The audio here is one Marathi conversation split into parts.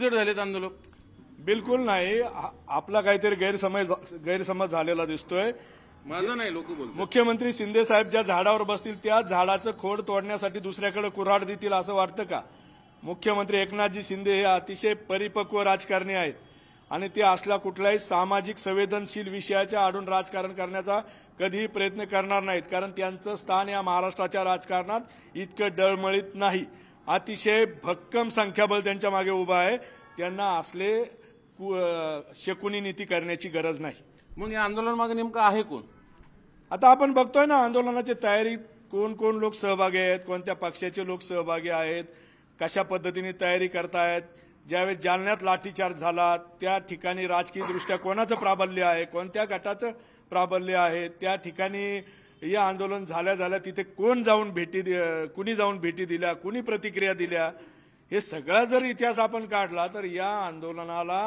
झालेत आंदोलक बिलकुल नाही आपला काहीतरी गैरसमज गैरसमज झालेला दिसतोय माझं नाही लोक मुख्यमंत्री शिंदे साहेब ज्या झाडावर बसतील त्या झाडाचं खोड तोडण्यासाठी दुसऱ्याकडे कुऱ्हाड देतील असं वाटतं का मुख्यमंत्री एकनाथजी शिंदे हे अतिशय परिपक्व राजकारणी आहेत आणि ते असला कुठलाही सामाजिक संवेदनशील विषयाच्या आडून राजकारण करण्याचा कधीही प्रयत्न करणार नाहीत कारण त्यांचं स्थान या महाराष्ट्राच्या राजकारणात इतकं डळमळीत नाही अतिशय भक्कम संख्याबळ त्यांच्या मागे उभं आहे त्यांना असले शकुनी नीती करण्याची गरज नाही मग या आंदोलन मागे नेमकं आहे कोण आता आपण बघतोय ना आंदोलनाची तयारी कोण कोण लोक सहभागी आहेत कोणत्या पक्षाचे लोक सहभागी आहेत कशा पद्धतीने तयारी करतायत ज्यावेळेस जालन्यात लाठीचार्ज झाला त्या ठिकाणी राजकीय दृष्ट्या कोणाचं प्राबल्य आहे कोणत्या गटाचं प्राबल्य आहे त्या ठिकाणी हे आंदोलन झाल्या झाल्या तिथे कोण जाऊन भेटी कुणी जाऊन भेटी दिल्या कुणी प्रतिक्रिया दिल्या हे सगळा जर इतिहास आपण काढला तर या आंदोलनाला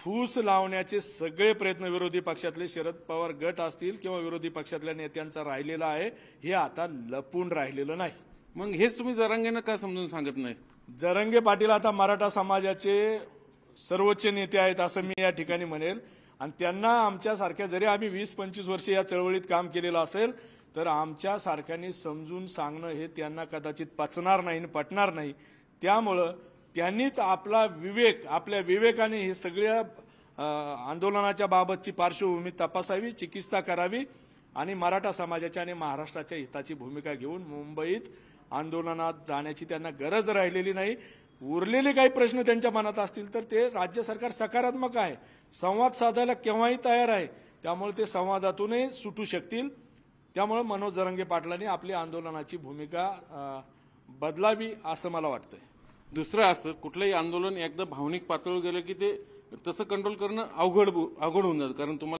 फूस लावण्याचे सगळे प्रयत्न विरोधी पक्षातले शरद पवार गट असतील किंवा विरोधी पक्षातल्या नेत्यांचा राहिलेला आहे हे आता लपून राहिलेलं नाही मग हेच तुम्ही जरंगेनं का समजून सांगत नाही जरंगे पाटील आता मराठा समाजाचे सर्वोच्च नेते आहेत असं मी या ठिकाणी म्हणेल आणि त्यांना आमच्यासारख्या जरी आम्ही वीस पंचवीस वर्षे या चळवळीत काम केलेलं असेल तर आमच्यासारख्यांनी समजून सांगणं हे त्यांना कदाचित पचणार नाही पटणार नाही त्यामुळं त्यांनीच आपला विवेक आपल्या विवेकाने हे सगळ्या आंदोलनाच्या बाबतची पार्श्वभूमी तपासावी चिकित्सा करावी आणि मराठा समाजाच्या आणि महाराष्ट्राच्या हिताची भूमिका घेऊन मुंबईत आंदोलनात जाण्याची त्यांना गरज राहिलेली नाही उरलेले काही प्रश्न त्यांच्या मनात असतील तर ते राज्य सरकार सकारात्मक आहे संवाद साधायला केव्हाही तयार आहे त्यामुळे ते संवादातूनही सुटू शकतील त्यामुळे मनोज जरंगे पाटलांनी आपली आंदोलनाची भूमिका बदलावी असं मला वाटतंय दुसरं असं कुठलंही आंदोलन एकदा भावनिक पातळीवर गेलं की ते तसं कंट्रोल करणं अवघड अवघड होऊन जातं कारण तुम्हाला